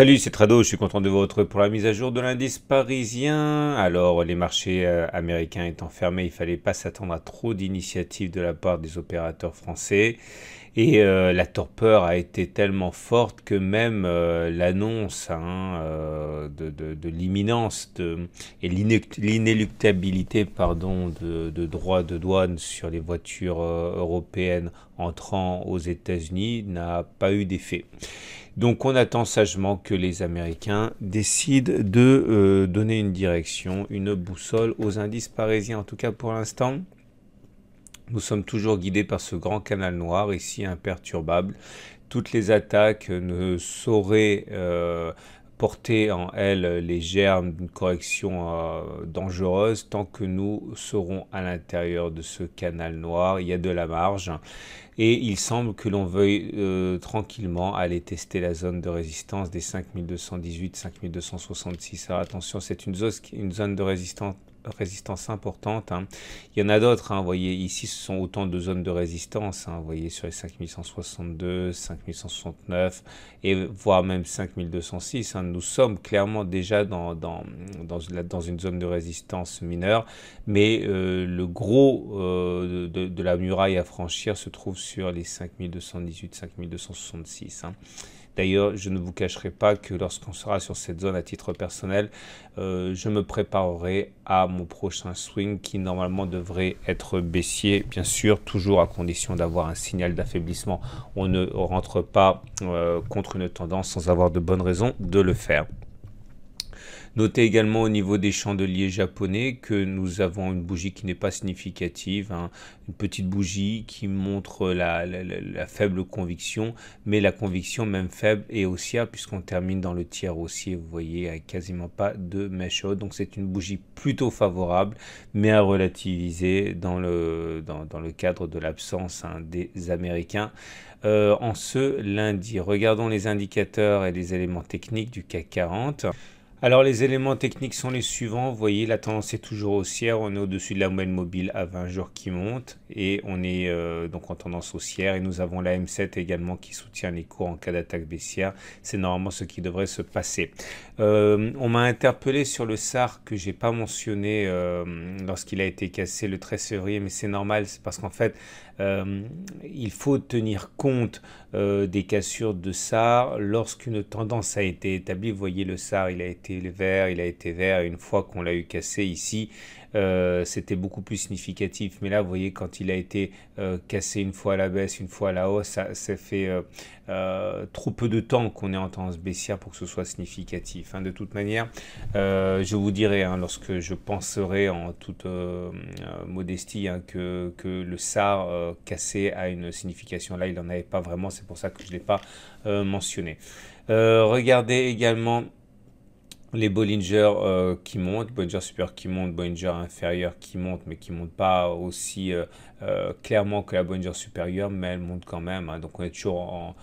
Salut, c'est Trado, je suis content de vous retrouver pour la mise à jour de l'indice parisien. Alors, les marchés euh, américains étant fermés, il ne fallait pas s'attendre à trop d'initiatives de la part des opérateurs français. Et euh, la torpeur a été tellement forte que même euh, l'annonce hein, de, l'imminence et l'inéluctabilité pardon, de, de droits de douane sur les voitures européennes entrant aux États-Unis n'a pas eu d'effet. Donc on attend sagement que les Américains décident de euh, donner une direction, une boussole aux indices parisiens, en tout cas pour l'instant. Nous sommes toujours guidés par ce grand canal noir, ici imperturbable. Toutes les attaques ne sauraient euh, porter en elle les germes d'une correction euh, dangereuse tant que nous serons à l'intérieur de ce canal noir. Il y a de la marge et il semble que l'on veuille euh, tranquillement aller tester la zone de résistance des 5218-5266. Attention, c'est une, une zone de résistance résistance importante. Hein. Il y en a d'autres, vous hein, voyez, ici ce sont autant de zones de résistance, vous hein, voyez, sur les 5162, 5169, et voire même 5206, nous sommes clairement déjà dans, dans, une zone de résistance mineure, mais euh, le gros euh, de, de, la muraille à franchir se trouve sur les 5218, 5266. D'ailleurs, je ne vous cacherai pas que lorsqu'on sera sur cette zone à titre personnel, euh, je me préparerai à mon prochain swing qui normalement devrait être baissier, bien sûr, toujours à condition d'avoir un signal d'affaiblissement. On ne rentre pas euh, contre une tendance sans avoir de bonnes raisons de le faire. Notez également au niveau des chandeliers japonais que nous avons une bougie qui n'est pas significative, hein. une petite bougie qui montre la, faible conviction, mais la conviction même faible et haussière puisqu'on termine dans le tiers haussier, vous voyez, avec quasiment pas de mèche haute. Donc c'est une bougie plutôt favorable, mais à relativiser dans le, cadre de l'absence hein, des Américains. Euh, en ce lundi, regardons les indicateurs et les éléments techniques du CAC 40. Alors les éléments techniques sont les suivants. Vous voyez, la tendance est toujours haussière. On est au-dessus de la moyenne mobile à 20 jours qui monte et on est euh, donc en tendance haussière et nous avons la M7 également qui soutient les cours en cas d'attaque baissière. C'est normalement ce qui devrait se passer. Euh, on m'a interpellé sur le SAR que j'ai pas mentionné euh, lorsqu'il a été cassé le 13 février, mais c'est normal, c'est parce qu'en fait il faut tenir compte des cassures de SAR lorsqu'une tendance a été établie. Vous voyez le SAR, il a été vert, il a été vert. Une fois qu'on l'a eu cassé ici, euh, c'était beaucoup plus significatif. Mais là, vous voyez, quand il a été euh, cassé une fois à la baisse, une fois à la hausse, ça, fait euh, trop peu de temps qu'on est en tendance baissière pour que ce soit significatif. Hein. De toute manière, je vous dirai, hein, lorsque je penserai en toute modestie hein, que, que, le SAR cassé a une signification, là, il n'en avait pas vraiment, c'est pour ça que je ne l'ai pas mentionné. regardez également les Bollinger euh, qui montent, Bollinger supérieur qui monte, Bollinger inférieur qui monte, mais qui ne monte pas aussi euh, euh, clairement que la Bollinger supérieure, mais elle monte quand même. Hein. donc on est toujours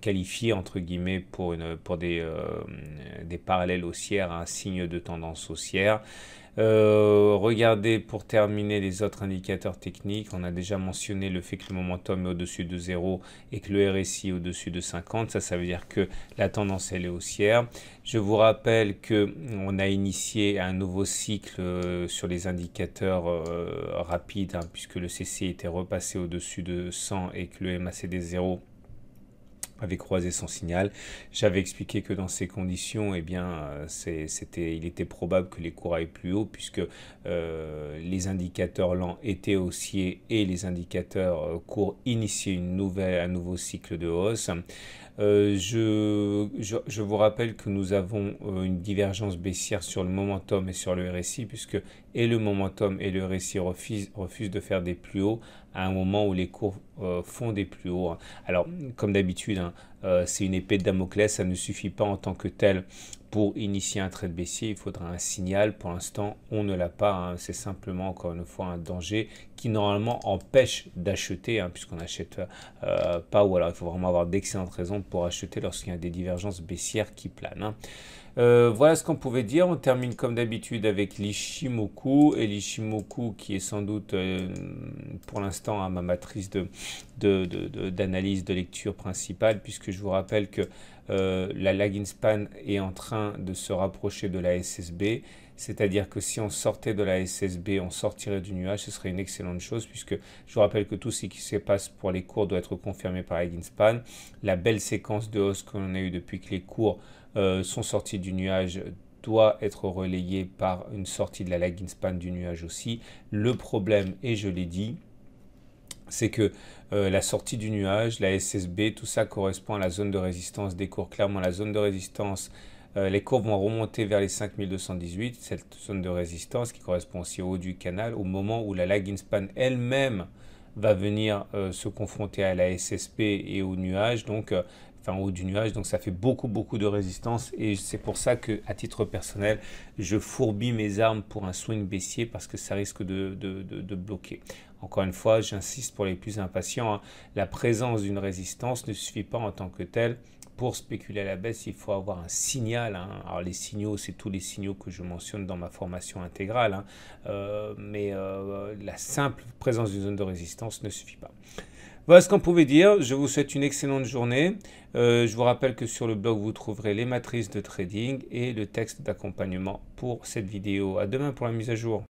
qualifié entre guillemets pour, une, pour des, des parallèles haussières, un signe de tendance haussière. Euh, regardez pour terminer les autres indicateurs techniques. On a déjà mentionné le fait que le momentum est au-dessus de 0 et que le RSI est au-dessus de 50. Ça, ça veut dire que la tendance, elle est haussière. Je vous rappelle qu'on a initié un nouveau cycle euh, sur les indicateurs euh, rapides, hein, puisque le CC était repassé au-dessus de 100 et que le MACD 0 avait croisé son signal. J'avais expliqué que dans ces conditions, eh bien, euh, c'était, il était probable que les cours aillent plus haut puisque euh, les indicateurs lents étaient haussiers et les indicateurs euh, courts initiaient une nouvelle, un nouveau cycle de hausse. je, vous rappelle que nous avons une divergence baissière sur le momentum et sur le RSI puisque et le momentum et le RSI refusent de faire des plus hauts à un moment où les cours euh, font des plus hauts. Hein. Alors, comme d'habitude, hein, euh, c'est une épée de Damoclès, ça ne suffit pas en tant que tel pour initier un trait de baissier, il faudra un signal. Pour l'instant, on ne l'a pas. Hein. C'est simplement, encore une fois, un danger qui normalement empêche d'acheter, hein, puisqu'on n'achète euh, pas, ou alors il faut vraiment avoir d'excellentes raisons pour acheter lorsqu'il y a des divergences baissières qui planent. Hein. Euh, voilà ce qu'on pouvait dire. On termine comme d'habitude avec l'Ishimoku. Et l'Ishimoku qui est sans doute euh, pour l'instant à hein, ma matrice d'analyse de, de, de, lecture principale puisque je vous rappelle que la lagging span est en train de se rapprocher de la SSB c'est-à-dire que si on sortait de la SSB, on sortirait du nuage, ce serait une excellente chose puisque je vous rappelle que tout ce qui se passe pour les cours doit être confirmé par Span. La belle séquence de hausse qu'on a eue depuis que les cours euh, sont sortis du nuage doit être relayée par une sortie de la lag span du nuage aussi. Le problème, et je l'ai dit, c'est que euh, la sortie du nuage, la SSB, tout ça correspond à la zone de résistance des cours. Clairement, la zone de résistance euh, les courbes vont remonter vers les 5218, cette zone de résistance qui correspond aussi au haut du canal, au moment où la lag span elle-même va venir euh, se confronter à la SSP et au nuage, donc euh, enfin au haut du nuage, donc ça fait beaucoup beaucoup de résistance et c'est pour ça que à titre personnel, je fourbis mes armes pour un swing baissier parce que ça risque de, bloquer. Encore une fois, j'insiste pour les plus impatients, hein. la présence d'une résistance ne suffit pas en tant que telle pour spéculer à la baisse, il faut avoir un signal. Hein. Alors les signaux, c'est tous les signaux que je mentionne dans ma formation intégrale, hein. euh, mais euh, la simple présence d'une zone de résistance ne suffit pas. Voilà ce qu'on pouvait dire. Je vous souhaite une excellente journée. Euh, je vous rappelle que sur le blog, vous trouverez les matrices de trading et le texte d'accompagnement pour cette vidéo. À demain pour la mise à jour.